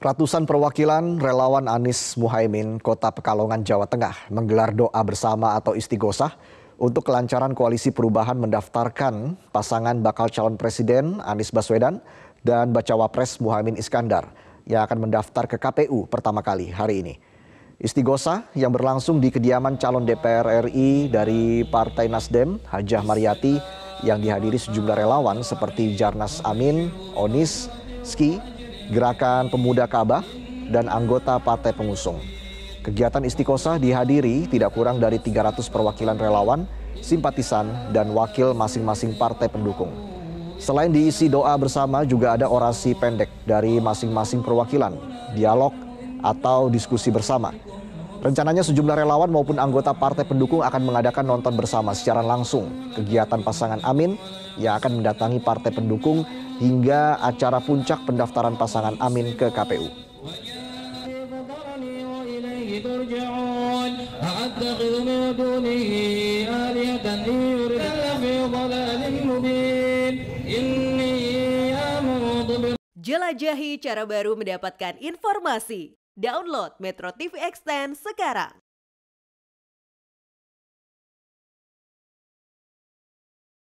Ratusan perwakilan relawan Anies Muhaimin Kota Pekalongan, Jawa Tengah menggelar doa bersama atau istighosah untuk kelancaran koalisi perubahan mendaftarkan pasangan bakal calon presiden Anies Baswedan dan bacawa pres Muhaimin Iskandar yang akan mendaftar ke KPU pertama kali hari ini. Istighosah yang berlangsung di kediaman calon DPR RI dari Partai Nasdem, Hajah Mariati, yang dihadiri sejumlah relawan seperti Jarnas Amin, Onis, Ski, Gerakan Pemuda Kabah, dan anggota partai pengusung. Kegiatan istiqosah dihadiri tidak kurang dari 300 perwakilan relawan, simpatisan, dan wakil masing-masing partai pendukung. Selain diisi doa bersama, juga ada orasi pendek dari masing-masing perwakilan, dialog, atau diskusi bersama. Rencananya sejumlah relawan maupun anggota partai pendukung akan mengadakan nonton bersama secara langsung kegiatan pasangan Amin yang akan mendatangi partai pendukung hingga acara puncak pendaftaran pasangan Amin ke KPU. Jelajahi cara baru mendapatkan informasi. Download Metro TV Extend sekarang.